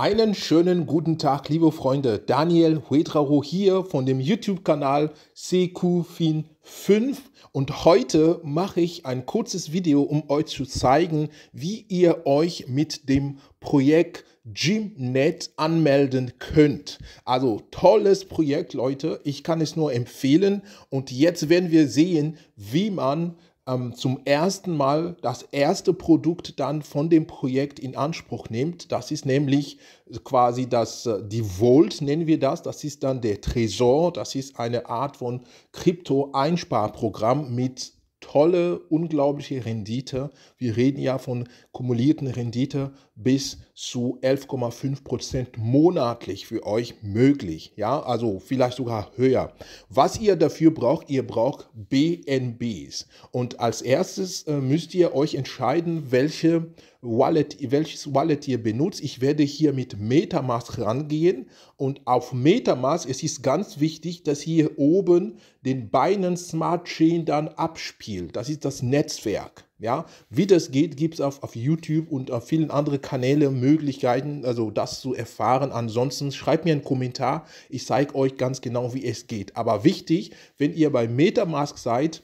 Einen schönen guten Tag, liebe Freunde. Daniel Huetraro hier von dem YouTube-Kanal CQFIN5 und heute mache ich ein kurzes Video, um euch zu zeigen, wie ihr euch mit dem Projekt Gymnet anmelden könnt. Also tolles Projekt, Leute. Ich kann es nur empfehlen und jetzt werden wir sehen, wie man ähm, zum ersten Mal das erste Produkt dann von dem Projekt in Anspruch nimmt. Das ist nämlich quasi das, äh, die Vault nennen wir das. Das ist dann der Tresor. Das ist eine Art von Krypto-Einsparprogramm mit tolle, unglaubliche Rendite. Wir reden ja von kumulierten Rendite bis zu 11,5 Prozent monatlich für euch möglich. Ja, also vielleicht sogar höher. Was ihr dafür braucht, ihr braucht BNBs. Und als erstes äh, müsst ihr euch entscheiden, welche Wallet, welches Wallet ihr benutzt. Ich werde hier mit Metamask rangehen und auf Metamask, es ist ganz wichtig, dass hier oben den Binance Smart Chain dann abspielt. Das ist das Netzwerk. Ja, wie das geht, gibt es auf, auf YouTube und auf vielen anderen Kanälen Möglichkeiten, also das zu erfahren. Ansonsten schreibt mir einen Kommentar, ich zeige euch ganz genau, wie es geht. Aber wichtig, wenn ihr bei Metamask seid,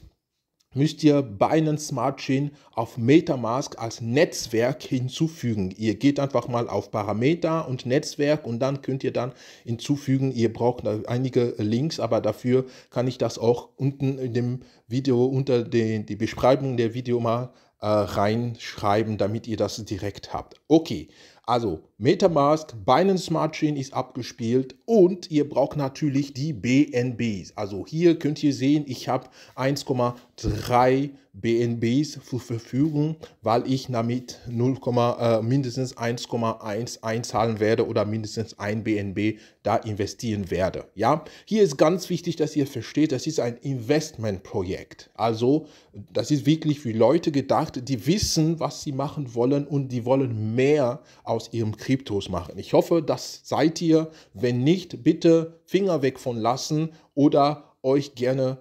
müsst ihr Binance Smart Chain auf Metamask als Netzwerk hinzufügen. Ihr geht einfach mal auf Parameter und Netzwerk und dann könnt ihr dann hinzufügen. Ihr braucht einige Links, aber dafür kann ich das auch unten in dem Video unter die, die Beschreibung der Video mal äh, reinschreiben, damit ihr das direkt habt. Okay, also Metamask, Binance Smart Chain ist abgespielt und ihr braucht natürlich die BNBs. Also hier könnt ihr sehen, ich habe 1,3 BNBs zur Verfügung, weil ich damit 0, äh, mindestens 1,1 einzahlen werde oder mindestens ein BNB da investieren werde. Ja, hier ist ganz wichtig, dass ihr versteht, das ist ein Investmentprojekt. Also, das ist wirklich für Leute gedacht, die wissen, was sie machen wollen und die wollen mehr aus ihrem Kryptos machen. Ich hoffe, das seid ihr. Wenn nicht, bitte Finger weg von lassen oder euch gerne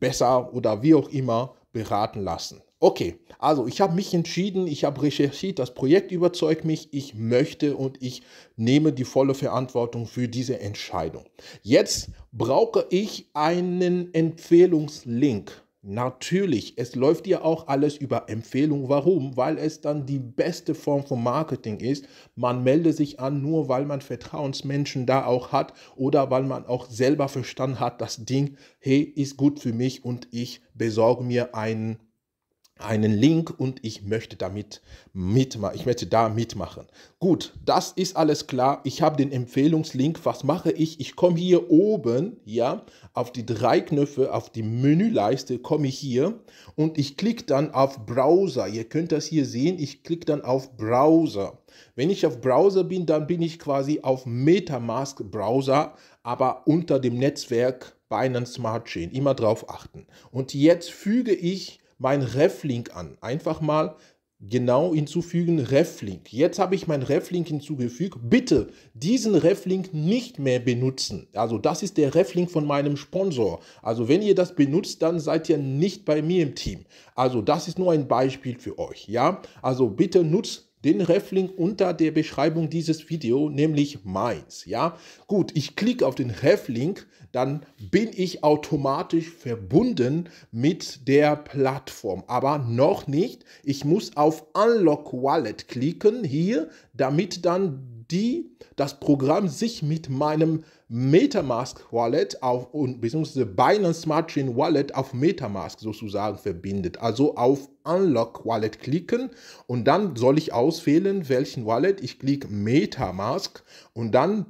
besser oder wie auch immer beraten lassen. Okay, also ich habe mich entschieden, ich habe recherchiert, das Projekt überzeugt mich, ich möchte und ich nehme die volle Verantwortung für diese Entscheidung. Jetzt brauche ich einen Empfehlungslink Natürlich, es läuft ja auch alles über Empfehlung. Warum? Weil es dann die beste Form von Marketing ist. Man melde sich an, nur weil man Vertrauensmenschen da auch hat oder weil man auch selber verstanden hat, das Ding, hey, ist gut für mich und ich besorge mir einen einen Link und ich möchte damit mitmachen. Ich möchte da mitmachen. Gut, das ist alles klar. Ich habe den Empfehlungslink. Was mache ich? Ich komme hier oben, ja, auf die drei Knöpfe, auf die Menüleiste, komme ich hier und ich klicke dann auf Browser. Ihr könnt das hier sehen. Ich klicke dann auf Browser. Wenn ich auf Browser bin, dann bin ich quasi auf Metamask Browser, aber unter dem Netzwerk Binance Smart Chain. Immer drauf achten. Und jetzt füge ich mein Reflink an. Einfach mal genau hinzufügen Reflink. Jetzt habe ich mein Reflink hinzugefügt. Bitte diesen Reflink nicht mehr benutzen. Also das ist der Reflink von meinem Sponsor. Also wenn ihr das benutzt, dann seid ihr nicht bei mir im Team. Also das ist nur ein Beispiel für euch, ja? Also bitte nutzt den Reflink unter der Beschreibung dieses Videos, nämlich meins. Ja, gut, ich klicke auf den Reflink, dann bin ich automatisch verbunden mit der Plattform, aber noch nicht. Ich muss auf Unlock Wallet klicken hier, damit dann die, das Programm sich mit meinem Metamask Wallet auf und beziehungsweise Binance Smart Chain Wallet auf Metamask sozusagen verbindet. Also auf Unlock Wallet klicken und dann soll ich auswählen, welchen Wallet. Ich klicke Metamask und dann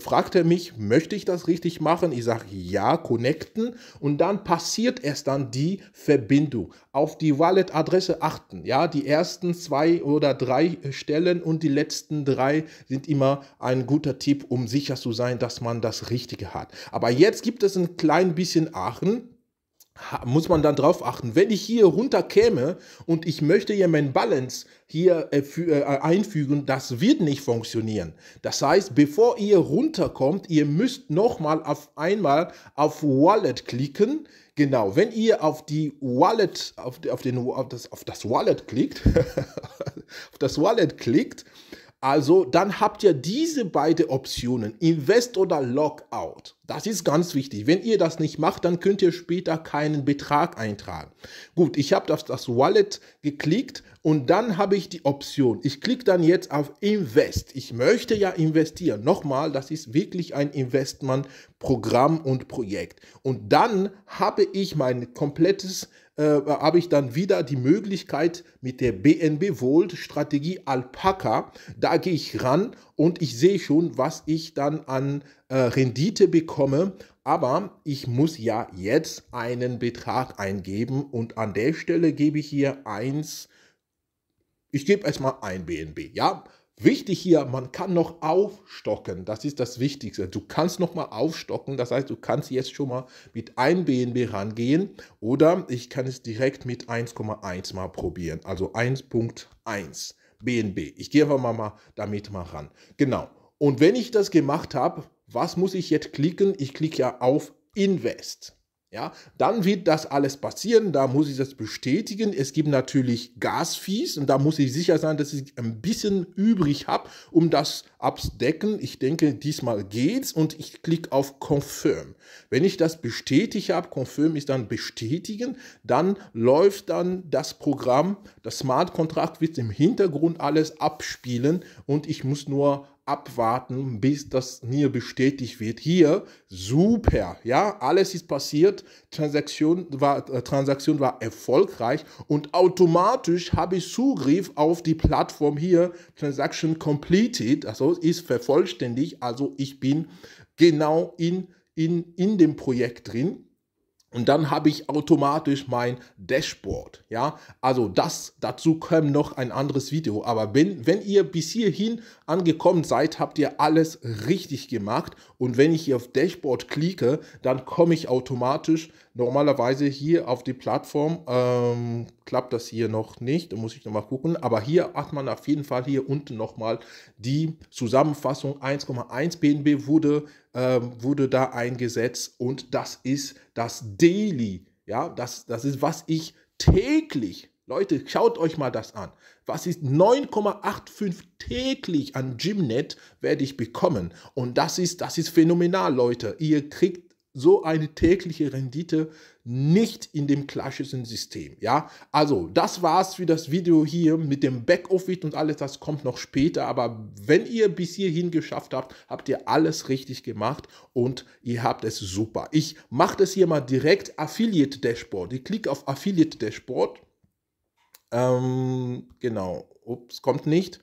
fragt er mich, möchte ich das richtig machen? Ich sage ja, connecten und dann passiert erst dann die Verbindung. Auf die Wallet-Adresse achten. Ja, die ersten zwei oder drei Stellen und die letzten drei sind immer ein guter Tipp, um sicher zu sein, dass man man das Richtige hat. Aber jetzt gibt es ein klein bisschen Aachen, muss man dann drauf achten. Wenn ich hier runter käme und ich möchte hier mein Balance hier äh, für, äh, einfügen, das wird nicht funktionieren. Das heißt, bevor ihr runterkommt, ihr müsst nochmal auf einmal auf Wallet klicken. Genau, wenn ihr auf die Wallet, auf, auf, den, auf, das, auf das Wallet klickt, auf das Wallet klickt, also dann habt ihr diese beiden Optionen, Invest oder Lockout. Das ist ganz wichtig. Wenn ihr das nicht macht, dann könnt ihr später keinen Betrag eintragen. Gut, ich habe auf das Wallet geklickt und dann habe ich die Option. Ich klicke dann jetzt auf Invest. Ich möchte ja investieren. Nochmal, das ist wirklich ein Investmentprogramm und Projekt. Und dann habe ich mein komplettes äh, habe ich dann wieder die Möglichkeit mit der BNB Volt Strategie Alpaka. Da gehe ich ran und ich sehe schon, was ich dann an äh, Rendite bekomme. Aber ich muss ja jetzt einen Betrag eingeben und an der Stelle gebe ich hier 1. Ich gebe erstmal ein BNB, ja. Wichtig hier, man kann noch aufstocken. Das ist das Wichtigste. Du kannst noch mal aufstocken. Das heißt, du kannst jetzt schon mal mit 1 BNB rangehen oder ich kann es direkt mit 1,1 mal probieren. Also 1.1 BNB. Ich gehe einfach mal, mal damit mal ran. Genau. Und wenn ich das gemacht habe, was muss ich jetzt klicken? Ich klicke ja auf Invest. Ja, dann wird das alles passieren, da muss ich das bestätigen. Es gibt natürlich Gasfees und da muss ich sicher sein, dass ich ein bisschen übrig habe, um das abzudecken. Ich denke, diesmal geht's und ich klicke auf Confirm. Wenn ich das bestätigt habe, Confirm ist dann bestätigen, dann läuft dann das Programm, das Smart Contract wird im Hintergrund alles abspielen und ich muss nur abwarten, bis das NIR bestätigt wird. Hier, super, ja, alles ist passiert, Transaktion war, äh, Transaktion war erfolgreich und automatisch habe ich Zugriff auf die Plattform hier, Transaction completed, also ist vervollständigt, also ich bin genau in, in, in dem Projekt drin und dann habe ich automatisch mein Dashboard. Ja, also das dazu kommt noch ein anderes Video. Aber wenn, wenn ihr bis hierhin angekommen seid, habt ihr alles richtig gemacht. Und wenn ich hier auf Dashboard klicke, dann komme ich automatisch normalerweise hier auf die Plattform. Ähm, klappt das hier noch nicht, da muss ich nochmal gucken. Aber hier hat man auf jeden Fall hier unten nochmal die Zusammenfassung 1,1 BNB wurde ähm, wurde da eingesetzt und das ist das Daily. Ja, das, das ist, was ich täglich, Leute, schaut euch mal das an. Was ist 9,85 täglich an Gymnet werde ich bekommen. Und das ist, das ist phänomenal, Leute. Ihr kriegt so eine tägliche Rendite nicht in dem klassischen System. Ja, also das war's für das Video hier mit dem Backoffice und alles, das kommt noch später. Aber wenn ihr bis hierhin geschafft habt, habt ihr alles richtig gemacht und ihr habt es super. Ich mache das hier mal direkt Affiliate Dashboard. Ich klicke auf Affiliate Dashboard. Ähm, genau, ups, kommt nicht.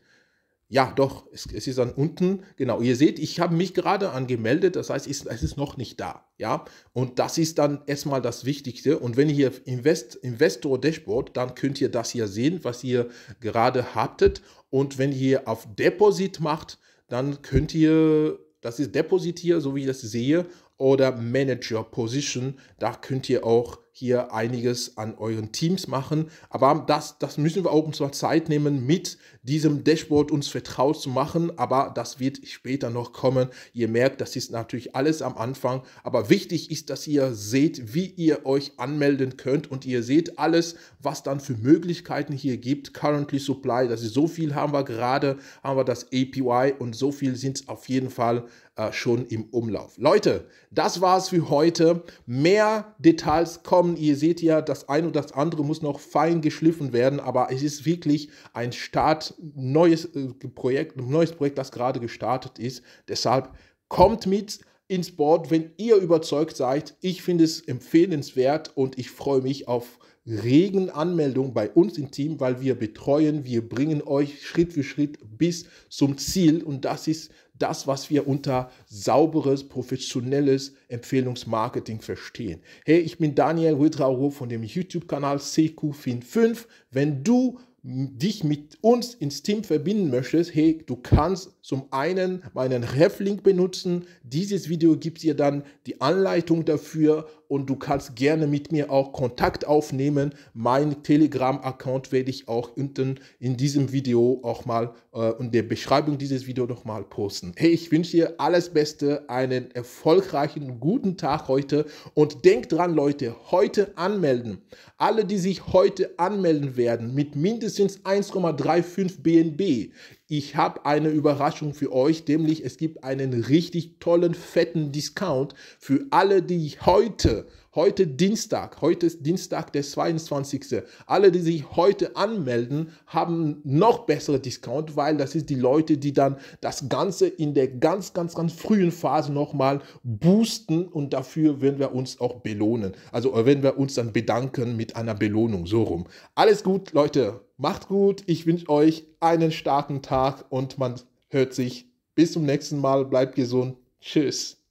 Ja, doch, es, es, ist dann unten, genau. Ihr seht, ich habe mich gerade angemeldet, das heißt, es, ist noch nicht da. Ja, und das ist dann erstmal das Wichtigste. Und wenn ihr Invest, Investor Dashboard, dann könnt ihr das hier sehen, was ihr gerade habtet. Und wenn ihr auf Deposit macht, dann könnt ihr, das ist Deposit hier, so wie ich das sehe, oder Manager Position, da könnt ihr auch hier einiges an euren Teams machen. Aber das, das müssen wir auch uns Zeit nehmen, mit diesem Dashboard uns vertraut zu machen. Aber das wird später noch kommen. Ihr merkt, das ist natürlich alles am Anfang. Aber wichtig ist, dass ihr seht, wie ihr euch anmelden könnt. Und ihr seht alles, was dann für Möglichkeiten hier gibt. Currently Supply, das ist so viel haben wir gerade, haben wir das APY und so viel sind es auf jeden Fall äh, schon im Umlauf. Leute, das war's für heute. Mehr Details kommen. Ihr seht ja, das eine und das andere muss noch fein geschliffen werden, aber es ist wirklich ein Start, neues äh, Projekt, ein neues Projekt, das gerade gestartet ist. Deshalb kommt mit ins Board, wenn ihr überzeugt seid. Ich finde es empfehlenswert und ich freue mich auf regen Anmeldung bei uns im Team, weil wir betreuen, wir bringen euch Schritt für Schritt bis zum Ziel und das ist das, was wir unter sauberes, professionelles Empfehlungsmarketing verstehen. Hey, ich bin Daniel Huitrauro von dem YouTube-Kanal CQFIN5. Wenn du dich mit uns ins Team verbinden möchtest, hey, du kannst zum einen meinen Reflink benutzen. Dieses Video gibt dir dann die Anleitung dafür, und du kannst gerne mit mir auch Kontakt aufnehmen. Mein Telegram-Account werde ich auch unten in diesem Video auch mal äh, in der Beschreibung dieses Videos nochmal posten. Hey, ich wünsche dir alles Beste, einen erfolgreichen, guten Tag heute und denk dran, Leute, heute anmelden. Alle, die sich heute anmelden werden mit mindestens 1,35 BNB, ich habe eine Überraschung für euch, nämlich es gibt einen richtig tollen, fetten Discount für alle, die heute Heute Dienstag, heute ist Dienstag, der 22. Alle, die sich heute anmelden, haben noch bessere Discount, weil das ist die Leute, die dann das Ganze in der ganz, ganz, ganz frühen Phase nochmal boosten und dafür werden wir uns auch belohnen. Also äh, werden wir uns dann bedanken mit einer Belohnung, so rum. Alles gut, Leute, macht gut. Ich wünsche euch einen starken Tag und man hört sich. Bis zum nächsten Mal, bleibt gesund. Tschüss.